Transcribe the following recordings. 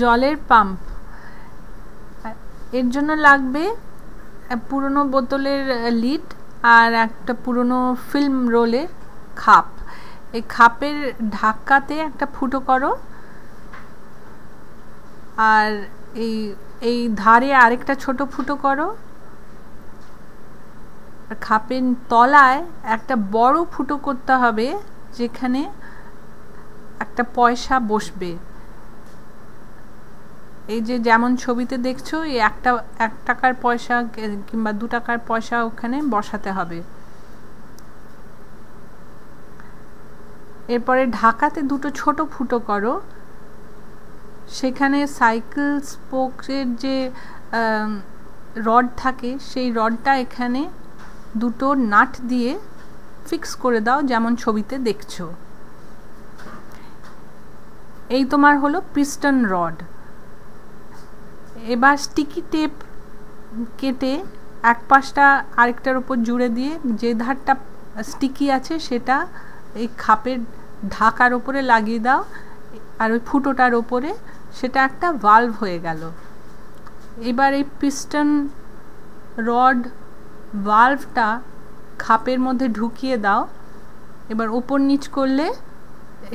জলের পাম্প এর জন্য লাগবে পুরনো বোতলের লিড আর একটা পুরনো ফিল্ম রোলের খাপ এই খাপের ঢাকাতে একটা ফুটো করো আর এই এই ধারে আরেকটা ছোট ফুটো করো খাপের তলায় একটা বড় ফুটো করতে হবে যেখানে একটা পয়সা বসবে এই যে যেমন ছবিতে দেখছো এই একটা এক টাকার পয়সা কিংবা দু টাকার পয়সা ওখানে বসাতে হবে এরপরে ঢাকাতে দুটো ছোট ফুটো করো সেখানে সাইকেল স্পোকের যে রড থাকে সেই রডটা এখানে দুটো নাট দিয়ে ফিক্স করে দাও যেমন ছবিতে দেখছো এই তোমার হলো পিস্টন রড এবার স্টিকি টেপ কেটে এক পাশটা আরেকটার ওপর জুড়ে দিয়ে যে ধারটা স্টিকি আছে সেটা এই খাপের ঢাকার ওপরে লাগিয়ে দাও আর ওই ফুটোটার ওপরে সেটা একটা ভাল্ভ হয়ে গেল এবার এই পিস্টন রড ভাল্ভটা খাপের মধ্যে ঢুকিয়ে দাও এবার ওপর নিচ করলে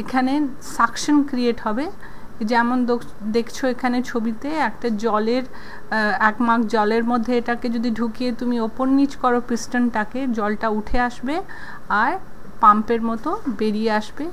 এখানে সাকশন ক্রিয়েট হবে যেমন দেখছো এখানে ছবিতে একটা জলের এক মাগ জলের মধ্যে এটাকে যদি ঢুকিয়ে তুমি ওপর নিচ করো পিস্টনটাকে জলটা উঠে আসবে আর পাম্পের মতো বেরিয়ে আসবে